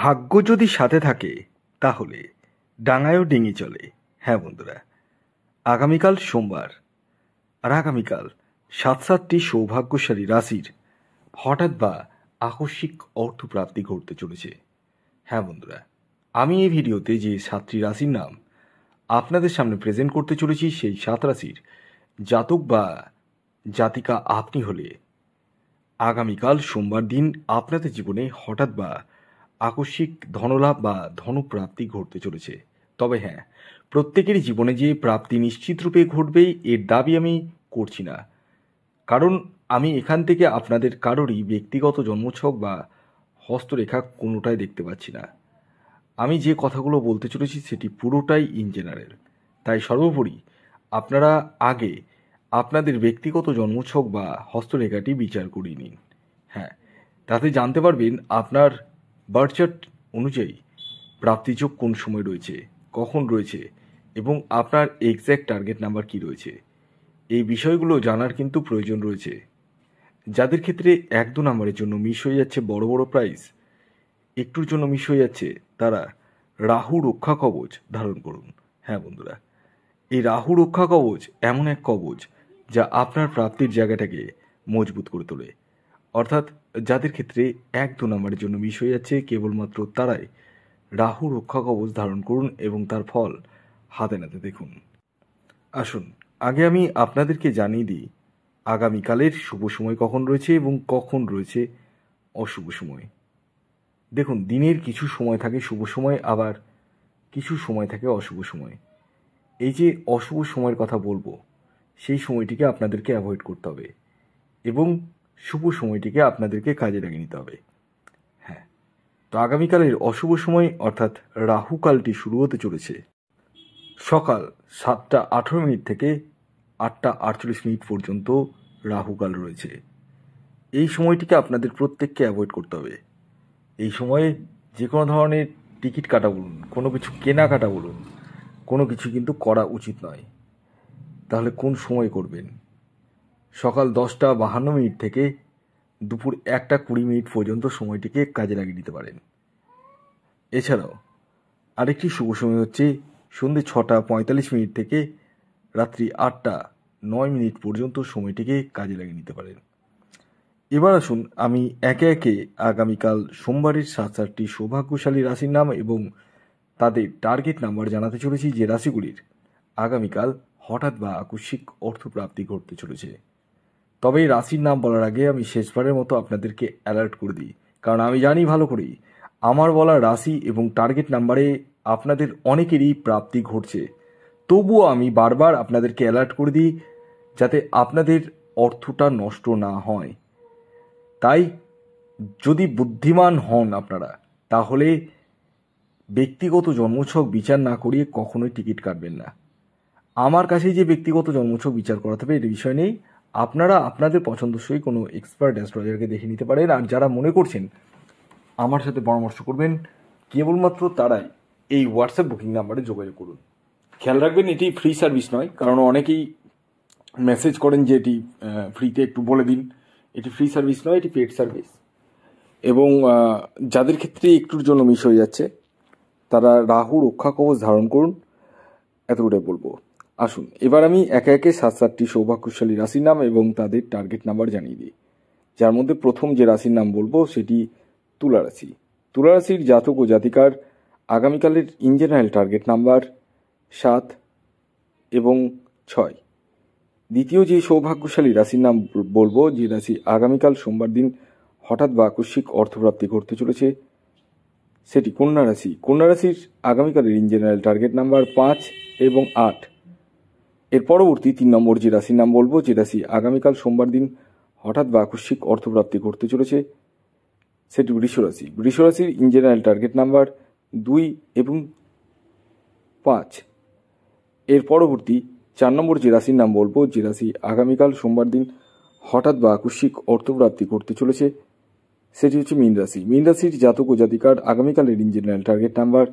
ভাগ্য যদি সাথে থাকে তাহলে ডাঙায়ও ডিঙি চলে হ্যাঁ বন্ধুরা আগামীকাল সোমবার আর আগামীকাল সাত সাতটি সৌভাগ্যশালী রাশির হঠাৎ বা আকস্মিক অর্থপ্রাপ্তি ঘটতে চলেছে হ্যাঁ বন্ধুরা আমি এই ভিডিওতে যে সাতটি রাশির নাম আপনাদের সামনে প্রেজেন্ট করতে চলেছি সেই সাত রাশির জাতক বা জাতিকা আপনি হলে আগামীকাল সোমবার দিন আপনাদের জীবনে হঠাৎ বা আকস্মিক ধনলাভ বা ধনপ্রাপ্তি ঘটতে চলেছে তবে হ্যাঁ প্রত্যেকের জীবনে যে প্রাপ্তি নিশ্চিত রূপে ঘটবে এর দাবি আমি করছি না কারণ আমি এখান থেকে আপনাদের কারোরই ব্যক্তিগত জন্মছক বা হস্তরেখা কোনোটাই দেখতে পাচ্ছি না আমি যে কথাগুলো বলতে চলেছি সেটি পুরোটাই ইন জেনারেল তাই সর্বোপরি আপনারা আগে আপনাদের ব্যক্তিগত জন্মছক বা হস্তরেখাটি বিচার করিয়ে নিন হ্যাঁ তাতে জানতে পারবেন আপনার বার্চার্ট অনুযায়ী প্রাপ্তিযোগ কোন সময় রয়েছে কখন রয়েছে এবং আপনার এক্স্যাক্ট টার্গেট নাম্বার কি রয়েছে এই বিষয়গুলো জানার কিন্তু প্রয়োজন রয়েছে যাদের ক্ষেত্রে এক দু নাম্বারের জন্য মিস হয়ে যাচ্ছে বড় বড় প্রাইস একটুর জন্য মিস হয়ে যাচ্ছে তারা রাহু রক্ষা কবচ ধারণ করুন হ্যাঁ বন্ধুরা এই রাহু রক্ষা কবচ এমন এক কবচ যা আপনার প্রাপ্তির জায়গাটাকে মজবুত করে তোলে অর্থাৎ যাদের ক্ষেত্রে এক দু নম্বরের জন্য মিস হয়ে যাচ্ছে কেবলমাত্র তারাই রাহু রক্ষা কবচ ধারণ করুন এবং তার ফল হাতে নাতে দেখুন আসুন আগে আমি আপনাদেরকে জানিয়ে দিই আগামীকালের শুভ সময় কখন রয়েছে এবং কখন রয়েছে অশুভ সময় দেখুন দিনের কিছু সময় থাকে শুভ সময় আবার কিছু সময় থাকে অশুভ সময় এই যে অশুভ সময়ের কথা বলবো সেই সময়টিকে আপনাদেরকে অ্যাভয়েড করতে হবে এবং শুভ সময়টিকে আপনাদেরকে কাজে লাগিয়ে নিতে হবে হ্যাঁ তো আগামীকালের অশুভ সময় অর্থাৎ রাহুকালটি শুরু হতে চলেছে সকাল সাতটা আঠেরো মিনিট থেকে আটটা আটচল্লিশ মিনিট পর্যন্ত রাহুকাল রয়েছে এই সময়টিকে আপনাদের প্রত্যেককে অ্যাভয়েড করতে হবে এই সময়ে যে কোনো ধরনের টিকিট কাটা বলুন কোনো কিছু কেনাকাটা বলুন কোনো কিছু কিন্তু করা উচিত নয় তাহলে কোন সময় করবেন সকাল দশটা বাহান্ন মিনিট থেকে দুপুর একটা কুড়ি মিনিট পর্যন্ত সময়টিকে কাজে লাগিয়ে দিতে পারেন এছাড়াও আরেকটি শুভ সময় হচ্ছে সন্ধে ছটা পঁয়তাল্লিশ মিনিট থেকে রাত্রি আটটা নয় মিনিট পর্যন্ত সময়টিকে কাজে লাগিয়ে নিতে পারেন এবার আসুন আমি একে একে আগামীকাল সোমবারের সাত চারটি সৌভাগ্যশালী রাশির নাম এবং তাদের টার্গেট নাম্বার জানাতে চলেছি যে রাশিগুলির আগামীকাল হঠাৎ বা আকস্মিক অর্থপ্রাপ্তি ঘটতে চলেছে তবে এই রাশির নাম বলার আগে আমি শেষবারের মতো আপনাদেরকে অ্যালার্ট করে দিই কারণ আমি জানি ভালো করেই আমার বলা রাশি এবং টার্গেট নাম্বারে আপনাদের অনেকেরই প্রাপ্তি ঘটছে তবুও আমি বারবার আপনাদেরকে অ্যালার্ট করে দিই যাতে আপনাদের অর্থটা নষ্ট না হয় তাই যদি বুদ্ধিমান হন আপনারা তাহলে ব্যক্তিগত জন্মছক বিচার না করিয়ে কখনোই টিকিট কাটবেন না আমার কাছে যে ব্যক্তিগত জন্মছক বিচার করাতে হবে এর বিষয় নেই আপনারা আপনাদের পছন্দসই কোনো এক্সপার্ট অ্যাস্ট্রোলজারকে দেখে নিতে পারেন আর যারা মনে করছেন আমার সাথে পরামর্শ করবেন কেবলমাত্র তারাই এই হোয়াটসঅ্যাপ বুকিং নাম্বারে যোগাযোগ করুন খেয়াল রাখবেন এটি ফ্রি সার্ভিস নয় কারণ অনেকেই মেসেজ করেন যে এটি ফ্রিতে একটু বলে দিন এটি ফ্রি সার্ভিস নয় এটি পেড সার্ভিস এবং যাদের ক্ষেত্রে একটুর জন্য মিস হয়ে যাচ্ছে তারা রাহু রক্ষা কবচ ধারণ করুন এতটাই বলবো আসুন এবার আমি একে একে সাত সাতটি সৌভাগ্যশালী রাশির নাম এবং তাদের টার্গেট নাম্বার জানিয়ে দিই যার মধ্যে প্রথম যে রাশির নাম বলবো সেটি তুলা রাশি তুলা রাশির জাতক ও জাতিকার আগামীকালের ইন জেনারেল টার্গেট নাম্বার সাত এবং ছয় দ্বিতীয় যে সৌভাগ্যশালী রাশির নাম বলবো যে রাশি আগামীকাল সোমবার দিন হঠাৎ বা আকস্মিক অর্থপ্রাপ্তি ঘটতে চলেছে সেটি কন্যা রাশি কন্যা রাশির আগামীকালের ইন জেনারেল টার্গেট নাম্বার পাঁচ এবং আট এর পরবর্তী তিন নম্বর যে রাশির নাম বলবো যে রাশি আগামীকাল সোমবার দিন হঠাৎ বা আকস্মিক অর্থপ্রাপ্তি করতে চলেছে সেটি বৃষরাশি বৃষরাশির ইন জেনারেল টার্গেট নাম্বার দুই এবং পাঁচ এর পরবর্তী চার নম্বর যে রাশির নাম বলবো যে রাশি আগামীকাল সোমবার দিন হঠাৎ বা আকস্মিক অর্থপ্রাপ্তি করতে চলেছে সেটি হচ্ছে মীন রাশি মীন রাশির জাতক ও জাতিকার আগামীকালের ইন জেনারেল টার্গেট নাম্বার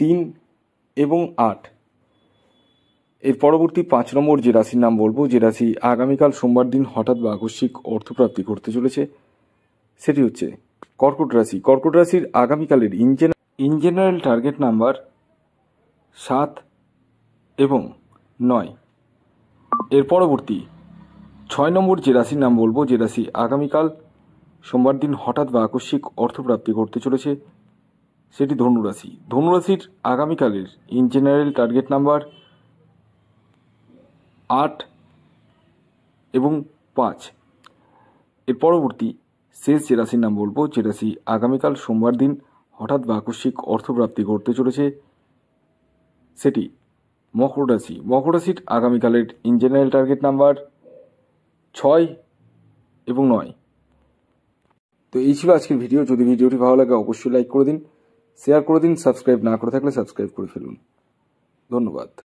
তিন এবং আট এর পরবর্তী পাঁচ নম্বর যে রাশির নাম বলবো যে রাশি আগামীকাল সোমবার দিন হঠাৎ বা আকস্মিক অর্থপ্রাপ্তি করতে চলেছে সেটি হচ্ছে কর্কট রাশি কর্কট রাশির আগামীকালের ইন জেনারেল টার্গেট নাম্বার সাত এবং নয় এর পরবর্তী ছয় নম্বর যে রাশির নাম বলবো যে রাশি আগামীকাল সোমবার দিন হঠাৎ বা আকস্মিক অর্থপ্রাপ্তি করতে চলেছে সেটি ধনুরাশি ধনুরাশির আগামীকালের ইন জেনারেল টার্গেট নাম্বার আট এবং পাঁচ এর পরবর্তী শেষ যে রাশির নাম বলবো যে রাশি আগামীকাল সোমবার দিন হঠাৎ বা আকস্মিক অর্থপ্রাপ্তি করতে চলেছে সেটি মকর রাশি মকর রাশির আগামীকালের ইন জেনারেল টার্গেট নাম্বার ছয় এবং নয় তো এই ছিল আজকের ভিডিও যদি ভিডিওটি ভালো লাগে অবশ্যই লাইক করে দিন শেয়ার করে দিন সাবস্ক্রাইব না করে থাকলে সাবস্ক্রাইব করে ফেলুন ধন্যবাদ